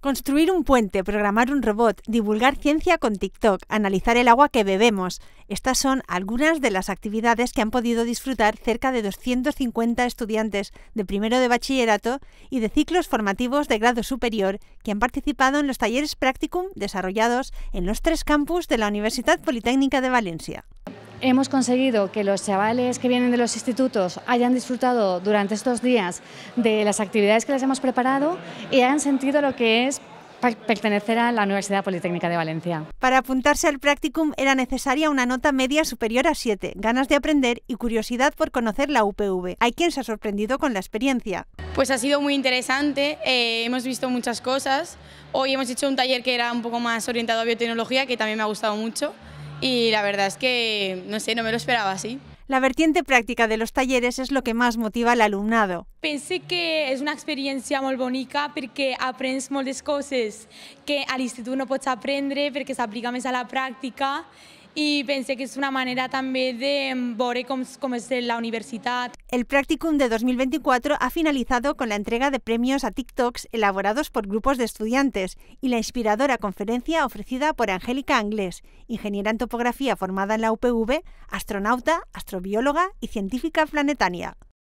Construir un puente, programar un robot, divulgar ciencia con TikTok, analizar el agua que bebemos. Estas son algunas de las actividades que han podido disfrutar cerca de 250 estudiantes de primero de bachillerato y de ciclos formativos de grado superior que han participado en los talleres practicum desarrollados en los tres campus de la Universidad Politécnica de Valencia. Hemos conseguido que los chavales que vienen de los institutos hayan disfrutado durante estos días de las actividades que les hemos preparado y hayan sentido lo que es pertenecer a la Universidad Politécnica de Valencia. Para apuntarse al practicum era necesaria una nota media superior a 7, ganas de aprender y curiosidad por conocer la UPV. Hay quien se ha sorprendido con la experiencia. Pues ha sido muy interesante, eh, hemos visto muchas cosas. Hoy hemos hecho un taller que era un poco más orientado a biotecnología, que también me ha gustado mucho y la verdad es que, no sé, no me lo esperaba así. La vertiente práctica de los talleres es lo que más motiva al alumnado. Pensé que es una experiencia muy bonita porque aprendes muchas cosas que al instituto no puedes aprender porque se aplica más a la práctica y pensé que es una manera también de ver em, cómo la universidad. El Practicum de 2024 ha finalizado con la entrega de premios a TikToks elaborados por grupos de estudiantes y la inspiradora conferencia ofrecida por Angélica Anglés, ingeniera en topografía formada en la UPV, astronauta, astrobióloga y científica planetaria.